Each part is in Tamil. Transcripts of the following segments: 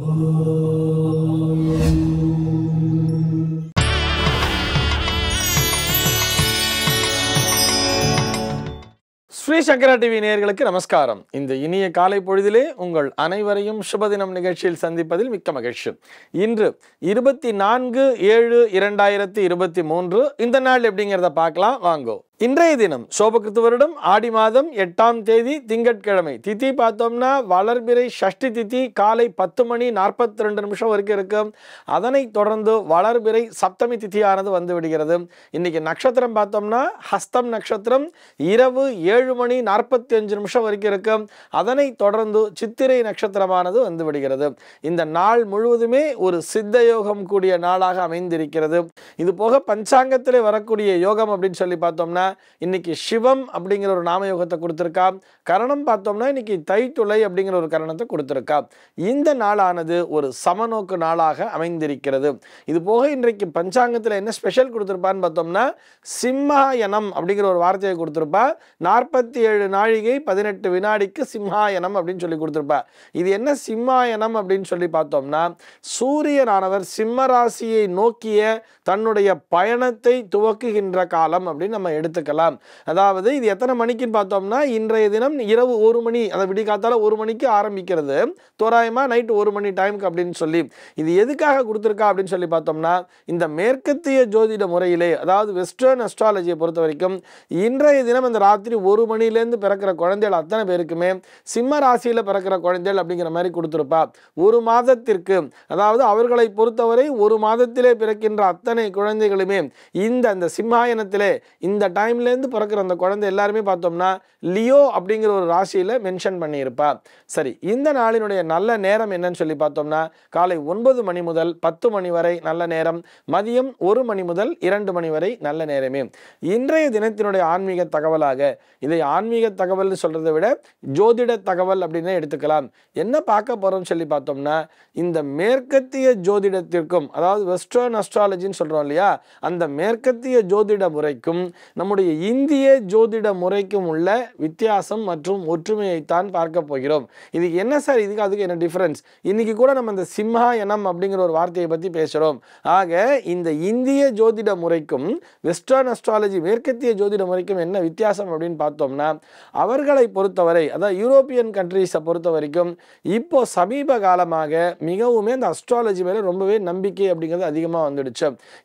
ஸ்ரீ சங்கரா டிவி நேயர்களுக்கு நமஸ்காரம் இந்த இனிய காலை பொழுதிலே உங்கள் அனைவரையும் சுபதினம் நிகழ்ச்சியில் சந்திப்பதில் மிக்க மகிழ்ச்சி இன்று இருபத்தி நான்கு ஏழு இரண்டாயிரத்தி இருபத்தி மூன்று இந்த நாள் எப்படிங்கிறத பார்க்கலாம் வாங்கோ இன்றைய தினம் சோபகிருத்து வருடம் ஆடி மாதம் எட்டாம் தேதி திங்கட்கிழமை திதி பார்த்தோம்னா வளர்பிறை ஷஷ்டி திதி காலை பத்து மணி நாற்பத்தி ரெண்டு நிமிஷம் வரைக்கும் இருக்கும் அதனை தொடர்ந்து வளர்பிறை சப்தமி திதியானது வந்து விடுகிறது இன்றைக்கி நட்சத்திரம் பார்த்தோம்னா ஹஸ்தம் நட்சத்திரம் இரவு ஏழு மணி நாற்பத்தி அஞ்சு நிமிஷம் வரைக்கும் இருக்கும் அதனை தொடர்ந்து சித்திரை நட்சத்திரமானது வந்து விடுகிறது இந்த நாள் முழுவதுமே ஒரு சித்த யோகம் கூடிய நாளாக அமைந்திருக்கிறது இது போக பஞ்சாங்கத்தில் வரக்கூடிய யோகம் அப்படின்னு சொல்லி பார்த்தோம்னா இன்னைக்கு சிவம் அப்படிங்கிற ஒரு நாமயோகத்தை கொடுத்துருக்கா கரணம் பார்த்தோம்னா இன்னைக்கு தைத்துளை அப்படிங்கிற ஒரு கரணத்தை கொடுத்துருக்கா இந்த நாளானது ஒரு சமநோக்கு நாளாக அமைந்திருக்கிறது இது போக இன்றைக்கு பஞ்சாங்கத்தில் என்ன ஸ்பெஷல் கொடுத்துருப்பான்னு பார்த்தோம்னா சிம்ஹாயனம் அப்படிங்கிற ஒரு வார்த்தையை கொடுத்துருப்பா நாற்பத்தி ஏழு நாழிகை பதினெட்டு வினாடிக்கு சிம்ஹாயனம் அப்படின்னு சொல்லி கொடுத்துருப்பா இது என்ன சிம்மாயனம் அப்படின்னு சொல்லி பார்த்தோம்னா சூரியனானவர் சிம்மராசியை நோக்கிய தன்னுடைய பயணத்தை துவக்குகின்ற காலம் அப்படின்னு நம்ம எடுத்து பார்த்துக்கலாம் அதாவது இது எத்தனை மணிக்குன்னு பார்த்தோம்னா இன்றைய தினம் இரவு ஒரு மணி அதை விடிகாத்தால ஒரு மணிக்கு ஆரம்பிக்கிறது தோராயமாக நைட்டு ஒரு மணி டைமுக்கு அப்படின்னு சொல்லி இது எதுக்காக கொடுத்துருக்கா அப்படின்னு சொல்லி பார்த்தோம்னா இந்த மேற்கத்திய ஜோதிட முறையிலே அதாவது வெஸ்டர்ன் அஸ்ட்ராலஜியை பொறுத்த வரைக்கும் இன்றைய தினம் இந்த ராத்திரி ஒரு மணிலேருந்து பிறக்கிற குழந்தைகள் அத்தனை பேருக்குமே சிம்ம ராசியில் பிறக்கிற குழந்தைகள் அப்படிங்கிற மாதிரி கொடுத்துருப்பா ஒரு மாதத்திற்கு அதாவது அவர்களை பொறுத்தவரை ஒரு மாதத்திலே பிறக்கின்ற அத்தனை குழந்தைகளுமே இந்த அந்த சிம்மாயனத்திலே இந்த டைம்லேருந்து பிறக்கிற அந்த குழந்தை எல்லாருமே பார்த்தோம்னா லியோ அப்படிங்கிற ஒரு ராசியில் மென்ஷன் பண்ணியிருப்பா சரி இந்த நாளினுடைய நல்ல நேரம் என்னன்னு சொல்லி பார்த்தோம்னா காலை ஒன்பது மணி முதல் பத்து மணி வரை நல்ல நேரம் மதியம் ஒரு மணி முதல் இரண்டு மணி வரை நல்ல நேரமே இன்றைய தினத்தினுடைய ஆன்மீக தகவலாக இதை ஆன்மீக தகவல் சொல்கிறத விட ஜோதிட தகவல் அப்படின்னு எடுத்துக்கலாம் என்ன பார்க்க போகிறோம்னு சொல்லி பார்த்தோம்னா இந்த மேற்கத்திய ஜோதிடத்திற்கும் அதாவது வெஸ்டர்ன் அஸ்ட்ராலஜின்னு சொல்கிறோம் இல்லையா அந்த மேற்கத்திய ஜோதிட முறைக்கும் நம்ம நம்முடைய இந்திய ஜோதிட முறைக்கும் உள்ள வித்தியாசம் மற்றும் ஒற்றுமையைத்தான் பார்க்க போகிறோம் இது என்ன சார் இதுக்கு அதுக்கு என்ன டிஃப்ரென்ஸ் இன்றைக்கி கூட நம்ம இந்த சிம்ஹா எனம் அப்படிங்கிற ஒரு வார்த்தையை பற்றி பேசுகிறோம் ஆக இந்த இந்திய ஜோதிட முறைக்கும் வெஸ்டர்ன் அஸ்ட்ராலஜி மேற்கத்திய ஜோதிட முறைக்கும் என்ன வித்தியாசம் அப்படின்னு பார்த்தோம்னா அவர்களை பொறுத்தவரை அதாவது யூரோப்பியன் கண்ட்ரீஸை பொறுத்த வரைக்கும் இப்போது சமீப காலமாக மிகவுமே இந்த அஸ்ட்ராலஜி மேலே ரொம்பவே நம்பிக்கை அப்படிங்கிறது அதிகமாக வந்துடுச்சு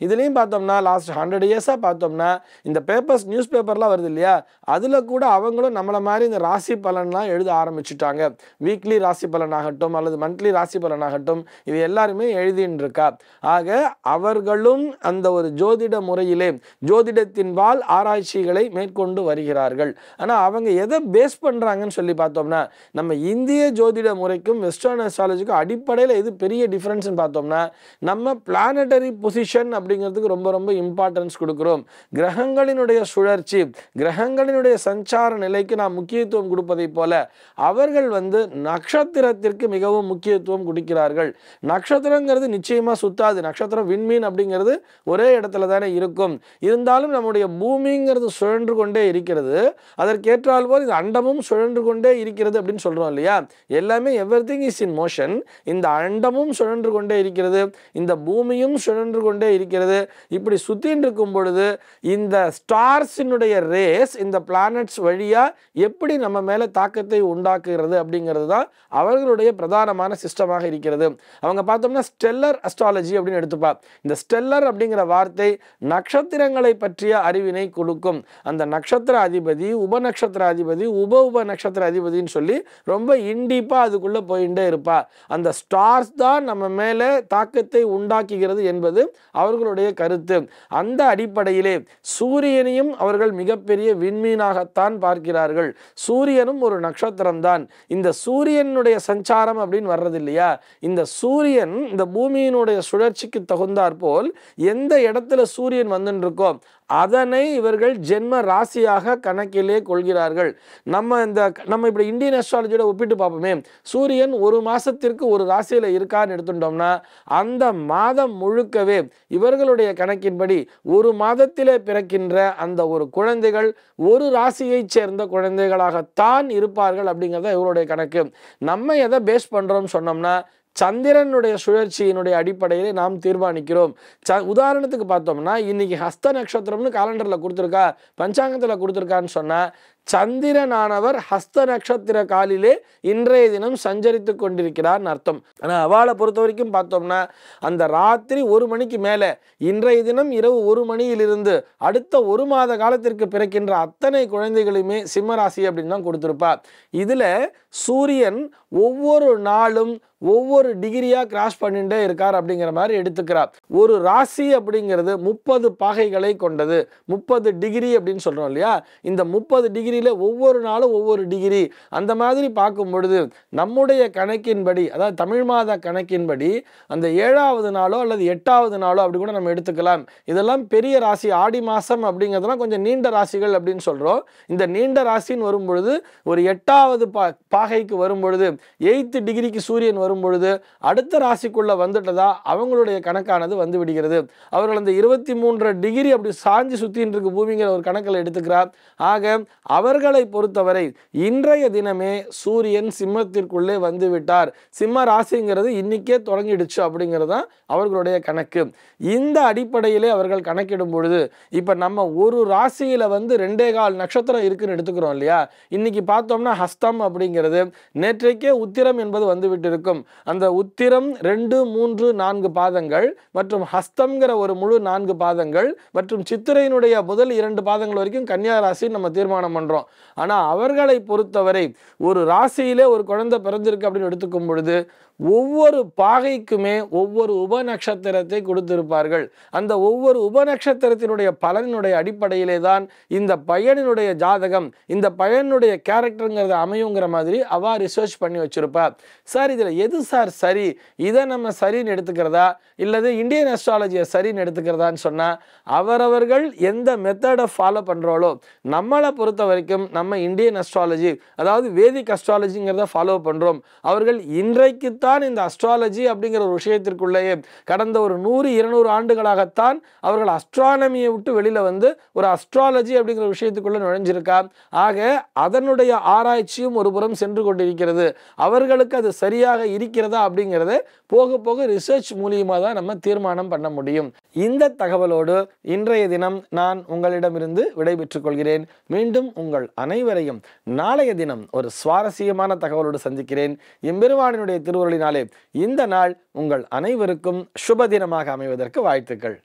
இதுலேயும் பார்த்தோம்னா லாஸ்ட் ஹண்ட்ரட் இயர்ஸாக பார்த்தோம்னா இந்த பேப்பர் பேப்பர்ஸ் நியூஸ் பேப்பர்லாம் வருது இல்லையா அதில் கூட அவங்களும் நம்மளை மாதிரி இந்த ராசி பலன்லாம் எழுத ஆரம்பிச்சுட்டாங்க வீக்லி ராசி பலன் ஆகட்டும் அல்லது மந்த்லி ராசி பலன் ஆகட்டும் இது எல்லாருமே எழுதின்னு இருக்கா ஆக அவர்களும் அந்த ஒரு ஜோதிட முறையிலே ஜோதிடத்தின்பால் ஆராய்ச்சிகளை மேற்கொண்டு வருகிறார்கள் ஆனால் அவங்க எதை பேஸ் பண்ணுறாங்கன்னு சொல்லி பார்த்தோம்னா நம்ம இந்திய ஜோதிட முறைக்கும் வெஸ்டர்ன் அஸ்ட்ராலஜிக்கும் அடிப்படையில் எது பெரிய டிஃப்ரென்ஸ்னு பார்த்தோம்னா நம்ம பிளானட்டரி பொசிஷன் அப்படிங்கிறதுக்கு ரொம்ப ரொம்ப இம்பார்ட்டன்ஸ் கொடுக்குறோம் கிரகங்களினுடைய சுழற்சி கிரகங்களினுடைய சஞ்சார நிலைக்கு நாம் முக்கியத்துவம் கொடுப்பதைப் போல அவர்கள் வந்து நட்சத்திரத்திற்கு மிகவும் முக்கியத்துவம் கொடுக்கிறார்கள் நட்சத்திரங்கிறது நிச்சயமாக சுத்தாது நட்சத்திரம் விண்மீன் அப்படிங்கிறது ஒரே இடத்துல தானே இருக்கும் இருந்தாலும் நம்முடைய பூமிங்கிறது சுழன்று கொண்டே இருக்கிறது அதற்கேற்றால் போல் இந்த அண்டமும் சுழன்று கொண்டே இருக்கிறது அப்படின்னு சொல்கிறோம் இல்லையா எல்லாமே எவ்ரி இஸ் இன் மோஷன் இந்த அண்டமும் சுழன்று கொண்டே இருக்கிறது இந்த பூமியும் சுழன்று கொண்டே இருக்கிறது இப்படி சுத்தின் இருக்கும் பொழுது இந்த ஸ்டார் ஸ்டார்ஸினுடைய ரேஸ் இந்த பிளானட்ஸ் வழியாக எப்படி நம்ம மேலே தாக்கத்தை உண்டாக்குகிறது அப்படிங்கிறது தான் அவர்களுடைய பிரதானமான சிஸ்டமாக இருக்கிறது அவங்க பார்த்தோம்னா ஸ்டெல்லர் அஸ்ட்ராலஜி அப்படின்னு எடுத்துப்பா இந்த ஸ்டெல்லர் அப்படிங்கிற வார்த்தை நட்சத்திரங்களை பற்றிய அறிவினை கொடுக்கும் அந்த நட்சத்திர அதிபதி உப நட்சத்திர அதிபதி உப உப நட்சத்திர அதிபதின்னு சொல்லி ரொம்ப இண்டிப்பாக அதுக்குள்ளே போயிட்டே இருப்பா அந்த ஸ்டார்ஸ் தான் நம்ம மேலே தாக்கத்தை உண்டாக்குகிறது என்பது அவர்களுடைய கருத்து அந்த அடிப்படையிலே சூரியனையும் சூரியனையும் அவர்கள் மிகப்பெரிய விண்மீனாகத்தான் பார்க்கிறார்கள் சூரியனும் ஒரு நட்சத்திரம்தான் இந்த சூரியனுடைய சஞ்சாரம் அப்படின்னு வர்றது இல்லையா இந்த சூரியன் இந்த பூமியினுடைய சுழற்சிக்கு தகுந்தாற்போல் எந்த இடத்துல சூரியன் வந்துட்டு இருக்கோ அதனை இவர்கள் ஜென்ம ராசியாக கணக்கிலே கொள்கிறார்கள் நம்ம இந்த நம்ம இப்படி இந்தியன் அஸ்ட்ராலஜியோட ஒப்பிட்டு பார்ப்போமே சூரியன் ஒரு மாதத்திற்கு ஒரு ராசியில் இருக்கான்னு எடுத்துட்டோம்னா அந்த மாதம் முழுக்கவே இவர்களுடைய கணக்கின்படி ஒரு மாதத்திலே பிறக்கின்ற அந்த ஒரு குழந்தைகள் ஒரு ராசியைச் சேர்ந்த குழந்தைகளாகத்தான் இருப்பார்கள் அப்படிங்கிறத இவருடைய கணக்கு நம்ம எதை பேஸ் பண்ணுறோம்னு சொன்னோம்னா சந்திரனுடைய சுழற்சியினுடைய அடிப்படையிலே நாம் தீர்மானிக்கிறோம் ச உதாரணத்துக்கு பார்த்தோம்னா இன்னைக்கு ஹஸ்த நட்சத்திரம்னு காலண்டரில் கொடுத்துருக்கா பஞ்சாங்கத்தில் கொடுத்துருக்கான்னு சொன்னால் சந்திரனானவர் ஹஸ்த நட்சத்திர காலிலே இன்றைய தினம் சஞ்சரித்து கொண்டிருக்கிறார்னு அர்த்தம் ஆனால் அவளை பொறுத்த வரைக்கும் பார்த்தோம்னா அந்த ராத்திரி ஒரு மணிக்கு மேலே இன்றைய தினம் இரவு ஒரு மணியிலிருந்து அடுத்த ஒரு மாத காலத்திற்கு பிறக்கின்ற அத்தனை குழந்தைகளுமே சிம்மராசி அப்படின்னு தான் கொடுத்துருப்பா இதில் சூரியன் ஒவ்வொரு நாளும் ஒவ்வொரு டிகிரியாக கிராஸ் பண்ணிட்டே இருக்கார் அப்படிங்கிற மாதிரி எடுத்துக்கிறார் ஒரு ராசி அப்படிங்கிறது முப்பது பாகைகளை கொண்டது முப்பது டிகிரி அப்படின்னு சொல்கிறோம் இல்லையா இந்த முப்பது டிகிரி டிகிரியில் ஒவ்வொரு நாளும் ஒவ்வொரு டிகிரி அந்த மாதிரி பார்க்கும் பொழுது நம்முடைய கணக்கின்படி அதாவது தமிழ் மாத கணக்கின்படி அந்த ஏழாவது நாளோ அல்லது எட்டாவது நாளோ அப்படி கூட நம்ம எடுத்துக்கலாம் இதெல்லாம் பெரிய ராசி ஆடி மாதம் அப்படிங்கிறதுலாம் கொஞ்சம் நீண்ட ராசிகள் அப்படின்னு சொல்கிறோம் இந்த நீண்ட ராசின்னு வரும்பொழுது ஒரு எட்டாவது பா பாகைக்கு வரும்பொழுது எயித்து டிகிரிக்கு சூரியன் வரும்பொழுது அடுத்த ராசிக்குள்ளே வந்துட்டதா அவங்களுடைய கணக்கானது வந்து விடுகிறது அவர்கள் அந்த இருபத்தி மூன்று டிகிரி அப்படி சாஞ்சி சுற்றின்னு இருக்கு பூமிங்கிற ஒரு கணக்கில் எடுத்துக்கிறார் ஆக அவர்களை பொறுத்தவரை இன்றைய தினமே சூரியன் சிம்மத்திற்குள்ளே வந்துவிட்டார் சிம்ம ராசிங்கிறது இன்னைக்கே தொடங்கிடுச்சு அப்படிங்கிறது தான் அவர்களுடைய கணக்கு இந்த அடிப்படையிலே அவர்கள் கணக்கிடும் பொழுது இப்போ நம்ம ஒரு ராசியில் வந்து ரெண்டே கால் நட்சத்திரம் இருக்குன்னு எடுத்துக்கிறோம் இல்லையா இன்னைக்கு பார்த்தோம்னா ஹஸ்தம் அப்படிங்கிறது நேற்றைக்கே உத்திரம் என்பது வந்துவிட்டு இருக்கும் அந்த உத்திரம் ரெண்டு மூன்று நான்கு பாதங்கள் மற்றும் ஹஸ்தம்ங்கிற ஒரு முழு நான்கு பாதங்கள் மற்றும் சித்திரையினுடைய முதல் இரண்டு பாதங்கள் வரைக்கும் கன்னியா ராசி நம்ம தீர்மானம் பண்ணுறோம் சொல்கிறோம் ஆனால் அவர்களை பொறுத்தவரை ஒரு ராசியிலே ஒரு குழந்தை பிறந்திருக்கு அப்படின்னு எடுத்துக்கும் பொழுது ஒவ்வொரு பாகைக்குமே ஒவ்வொரு உப கொடுத்திருப்பார்கள் அந்த ஒவ்வொரு உப பலனினுடைய அடிப்படையிலே தான் இந்த பையனினுடைய ஜாதகம் இந்த பையனுடைய கேரக்டருங்கிறத அமையுங்கிற மாதிரி அவா ரிசர்ச் பண்ணி வச்சுருப்பா சார் இதில் எது சார் சரி இதை நம்ம சரின்னு எடுத்துக்கிறதா இல்லது இந்தியன் அஸ்ட்ராலஜியை சரின்னு எடுத்துக்கிறதான்னு சொன்னால் அவரவர்கள் எந்த மெத்தடை ஃபாலோ பண்ணுறாலோ நம்மளை பொறுத்த வரைக்கும் வரைக்கும் நம்ம இந்தியன் அஸ்ட்ராலஜி அதாவது வேதிக் அஸ்ட்ராலஜிங்கிறத ஃபாலோ பண்ணுறோம் அவர்கள் இன்றைக்குத்தான் இந்த அஸ்ட்ராலஜி அப்படிங்கிற ஒரு விஷயத்திற்குள்ளேயே கடந்த ஒரு நூறு இருநூறு ஆண்டுகளாகத்தான் அவர்கள் அஸ்ட்ரானமியை விட்டு வெளியில் வந்து ஒரு அஸ்ட்ராலஜி அப்படிங்கிற விஷயத்துக்குள்ளே நுழைஞ்சிருக்கா ஆக அதனுடைய ஆராய்ச்சியும் ஒரு புறம் சென்று கொண்டிருக்கிறது அவர்களுக்கு அது சரியாக இருக்கிறதா அப்படிங்கிறத போக போக ரிசர்ச் மூலியமாக தான் நம்ம தீர்மானம் பண்ண முடியும் இந்த தகவலோடு இன்றைய தினம் நான் உங்களிடமிருந்து விடைபெற்றுக் கொள்கிறேன் மீண்டும் உங்கள் உங்கள் அனைவரையும் நாளைய தினம் ஒரு சுவாரஸ்யமான தகவலோடு சந்திக்கிறேன் எம்பெருமானினுடைய திருவுருளினாலே இந்த நாள் உங்கள் அனைவருக்கும் சுப தினமாக அமைவதற்கு வாழ்த்துக்கள்